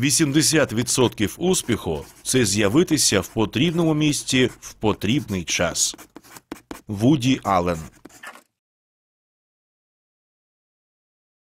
80% успіху це з'явитися в потрібному місці в потрібний час. Вуді Аллен